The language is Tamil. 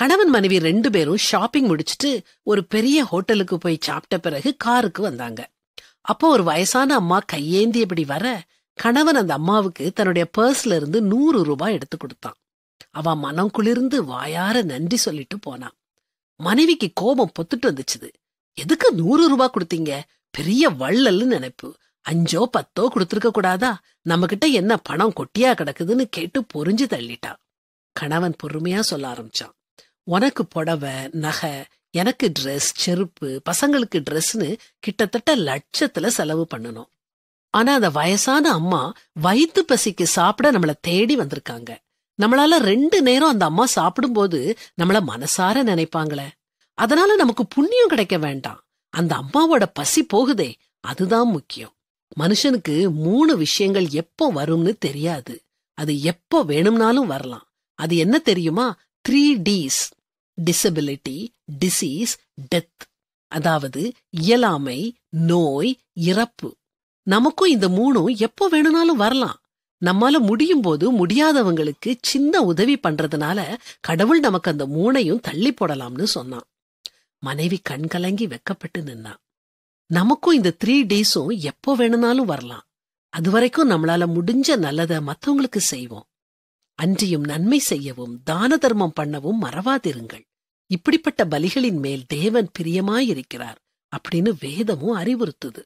கணவன் மனைவி ரெண்டு பேரும் ஷாப்பிங் முடிச்சுட்டு ஒரு பெரிய ஹோட்டலுக்கு போய் சாப்பிட்ட பிறகு காருக்கு வந்தாங்க அப்போ ஒரு வயசான அம்மா கையேந்தியபடி வர கணவன் அந்த அம்மாவுக்கு தன்னுடைய பர்ஸ்ல இருந்து நூறு ரூபாய் எடுத்து கொடுத்தான் அவ மனம் குளிர்ந்து வாயார நன்றி சொல்லிட்டு போனான் மனைவிக்கு கோபம் பொத்துட்டு வந்துச்சுது எதுக்கு நூறு ரூபாய் கொடுத்தீங்க பெரிய வள்ளல்னு நினைப்பு அஞ்சோ பத்தோ கொடுத்துருக்க கூடாதா நம்ம கிட்ட என்ன பணம் கொட்டியா கிடக்குதுன்னு கேட்டு பொறிஞ்சு தள்ளிட்டான் கணவன் பொறுமையா சொல்ல ஆரம்பிச்சான் உனக்கு புடவை நகை எனக்கு ட்ரெஸ் செருப்பு பசங்களுக்கு ட்ரெஸ்னு கிட்டத்தட்ட லட்சத்துல செலவு பண்ணணும் ஆனா அந்த வயசான அம்மா வயிற்று பசிக்கு சாப்பிட நம்மள தேடி வந்திருக்காங்க நம்மளால ரெண்டு நேரம் அந்த அம்மா சாப்பிடும்போது நம்மள மனசார நினைப்பாங்களே அதனால நமக்கு புண்ணியம் கிடைக்க வேண்டாம் அந்த அம்மாவோட பசி போகுதே அதுதான் முக்கியம் மனுஷனுக்கு மூணு விஷயங்கள் எப்போ வரும்னு தெரியாது அது எப்போ வேணும்னாலும் வரலாம் அது என்ன தெரியுமா three Ds disability disease death அதாவது இயலாமை நோய் இறப்பு நமக்கும் இந்த மூணும் எப்போ வேணும்னாலும் வரலாம் நம்மால முடியும் போது முடியாதவங்களுக்கு சின்ன உதவி பண்றதுனால கடவுள் நமக்கு அந்த மூணையும் தள்ளி போடலாம்னு சொன்னான் மனைவி கண் கலங்கி வெக்கப்பட்டு நின்னான் நமக்கும் இந்த த்ரீ டேஸும் எப்போ வேணும்னாலும் வரலாம் அது வரைக்கும் நம்மளால முடிஞ்ச நல்லதை மற்றவங்களுக்கு செய்வோம் அன்றியும் நன்மை செய்யவும் தான தர்மம் பண்ணவும் மறவாதிருங்கள் இப்படிப்பட்ட பலிகளின் மேல் தேவன் பிரியமாயிருக்கிறார் அப்படின்னு வேதமும் அறிவுறுத்துது